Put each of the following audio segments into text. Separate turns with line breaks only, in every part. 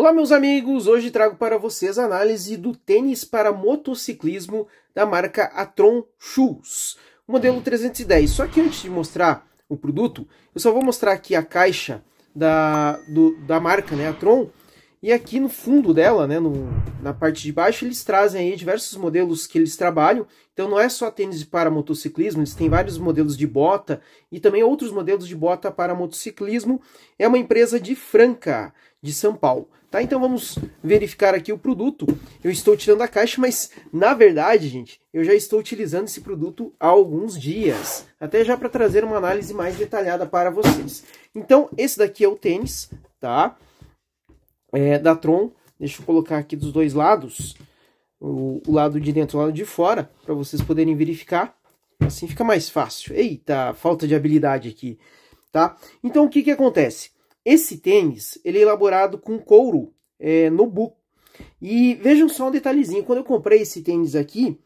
Olá, meus amigos! Hoje trago para vocês a análise do tênis para motociclismo da marca Atron Shoes, modelo 310. Só que antes de mostrar o produto, eu só vou mostrar aqui a caixa da, do, da marca né, Atron, e aqui no fundo dela, né, no, na parte de baixo, eles trazem aí diversos modelos que eles trabalham. Então não é só tênis para motociclismo, eles têm vários modelos de bota e também outros modelos de bota para motociclismo. É uma empresa de Franca, de São Paulo. Tá? Então vamos verificar aqui o produto. Eu estou tirando a caixa, mas na verdade, gente, eu já estou utilizando esse produto há alguns dias. Até já para trazer uma análise mais detalhada para vocês. Então esse daqui é o tênis, tá? é, da Tron. Deixa eu colocar aqui dos dois lados, o, o lado de dentro e o lado de fora, para vocês poderem verificar. Assim fica mais fácil. Eita, falta de habilidade aqui, tá? Então, o que que acontece? Esse tênis, ele é elaborado com couro é, no buco. E vejam só um detalhezinho, quando eu comprei esse tênis aqui,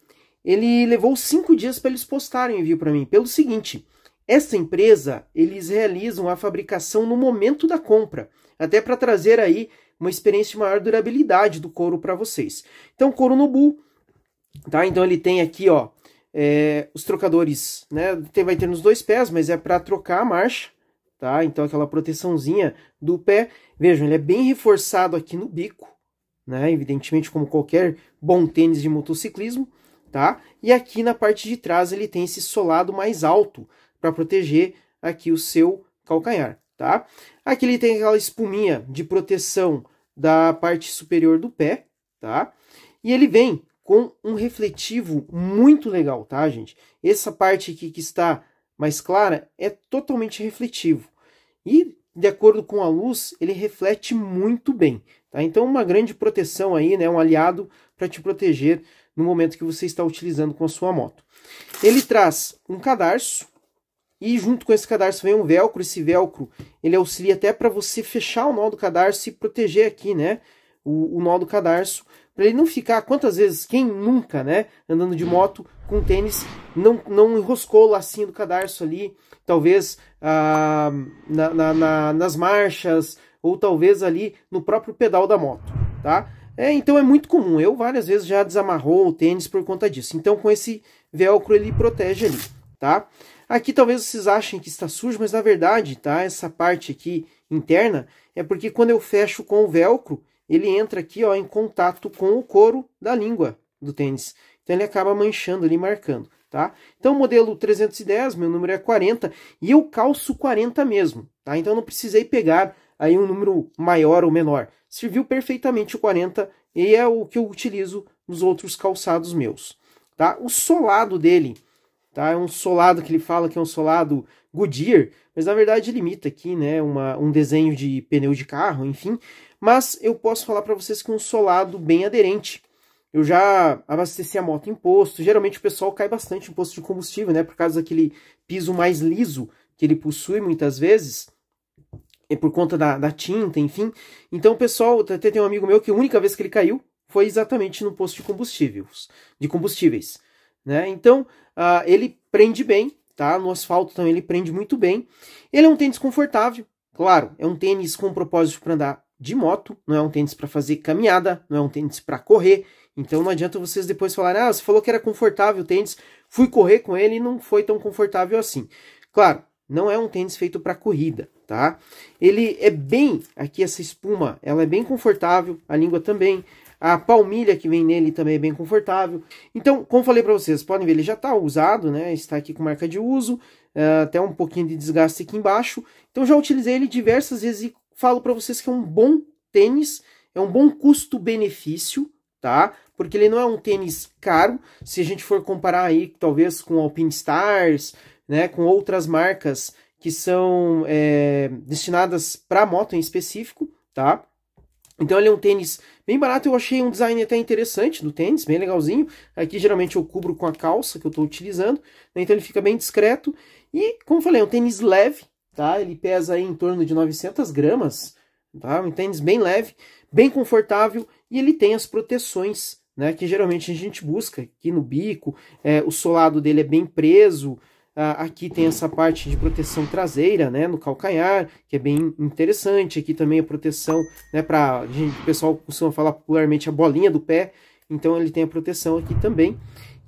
ele levou cinco dias para eles postarem o envio para mim, pelo seguinte, essa empresa, eles realizam a fabricação no momento da compra, até para trazer aí uma experiência de maior durabilidade do couro para vocês. Então, couro no tá? Então ele tem aqui, ó, é, os trocadores, né? Tem, vai ter nos dois pés, mas é para trocar a marcha, tá? Então aquela proteçãozinha do pé. Vejam, ele é bem reforçado aqui no bico, né? Evidentemente, como qualquer bom tênis de motociclismo, tá? E aqui na parte de trás ele tem esse solado mais alto para proteger aqui o seu calcanhar tá? Aqui ele tem aquela espuminha de proteção da parte superior do pé, tá? E ele vem com um refletivo muito legal, tá, gente? Essa parte aqui que está mais clara é totalmente refletivo. E de acordo com a luz, ele reflete muito bem, tá? Então uma grande proteção aí, né, um aliado para te proteger no momento que você está utilizando com a sua moto. Ele traz um cadarço, e junto com esse cadarço vem um velcro, esse velcro ele auxilia até para você fechar o nó do cadarço e proteger aqui, né? O, o nó do cadarço, para ele não ficar, quantas vezes, quem nunca, né? Andando de moto com tênis, não, não enroscou o lacinho do cadarço ali, talvez ah, na, na, na, nas marchas, ou talvez ali no próprio pedal da moto, tá? É, então é muito comum, eu várias vezes já desamarrou o tênis por conta disso. Então com esse velcro ele protege ali, tá? Aqui talvez vocês achem que está sujo, mas na verdade, tá? Essa parte aqui interna é porque quando eu fecho com o velcro, ele entra aqui, ó, em contato com o couro da língua do tênis. Então ele acaba manchando ali, marcando, tá? Então modelo 310, meu número é 40 e eu calço 40 mesmo, tá? Então não precisei pegar aí um número maior ou menor. Serviu perfeitamente o 40 e é o que eu utilizo nos outros calçados meus, tá? O solado dele Tá? É um solado que ele fala que é um solado Goodyear, mas na verdade limita aqui, né, uma, um desenho de pneu de carro, enfim. Mas eu posso falar para vocês que é um solado bem aderente. Eu já abasteci a moto em posto. Geralmente o pessoal cai bastante em posto de combustível, né, por causa daquele piso mais liso que ele possui muitas vezes é por conta da, da, tinta, enfim. Então, o pessoal, até tem um amigo meu que a única vez que ele caiu foi exatamente no posto de combustíveis, de combustíveis. Né? Então, uh, ele prende bem, tá? No asfalto também então, ele prende muito bem. Ele é um tênis confortável, claro, é um tênis com propósito para andar de moto, não é um tênis para fazer caminhada, não é um tênis para correr. Então não adianta vocês depois falarem: "Ah, você falou que era confortável o tênis, fui correr com ele e não foi tão confortável assim". Claro, não é um tênis feito para corrida, tá? Ele é bem, aqui essa espuma, ela é bem confortável, a língua também. A palmilha que vem nele também é bem confortável. Então, como falei para vocês, podem ver, ele já está usado, né? Está aqui com marca de uso, eh, até um pouquinho de desgaste aqui embaixo. Então, já utilizei ele diversas vezes e falo para vocês que é um bom tênis, é um bom custo-benefício, tá? Porque ele não é um tênis caro. Se a gente for comparar aí, talvez, com Alpine Stars, né, com outras marcas que são é, destinadas para moto em específico, tá? Então ele é um tênis bem barato, eu achei um design até interessante do tênis, bem legalzinho. Aqui geralmente eu cubro com a calça que eu estou utilizando, né? então ele fica bem discreto. E, como falei, é um tênis leve, tá? Ele pesa aí em torno de 900 gramas, tá? Um tênis bem leve, bem confortável e ele tem as proteções, né? Que geralmente a gente busca aqui no bico, é, o solado dele é bem preso, ah, aqui tem essa parte de proteção traseira, né, no calcanhar, que é bem interessante. Aqui também a proteção, né, para o pessoal costuma falar popularmente a bolinha do pé. Então ele tem a proteção aqui também.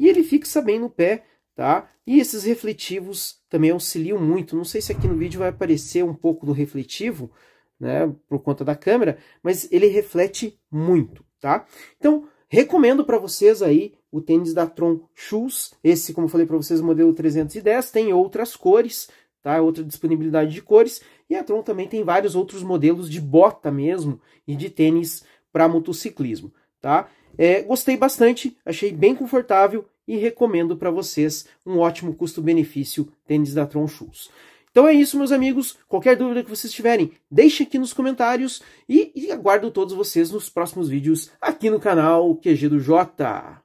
E ele fixa bem no pé, tá? E esses refletivos também auxiliam muito. Não sei se aqui no vídeo vai aparecer um pouco do refletivo, né, por conta da câmera, mas ele reflete muito, tá? Então, Recomendo para vocês aí o tênis da Tron Shoes, esse, como eu falei para vocês, modelo 310, tem outras cores, tá? É outra disponibilidade de cores, e a Tron também tem vários outros modelos de bota mesmo e de tênis para motociclismo, tá? É, gostei bastante, achei bem confortável e recomendo para vocês um ótimo custo-benefício tênis da Tron Shoes. Então é isso, meus amigos. Qualquer dúvida que vocês tiverem, deixe aqui nos comentários e, e aguardo todos vocês nos próximos vídeos aqui no canal QG do Jota.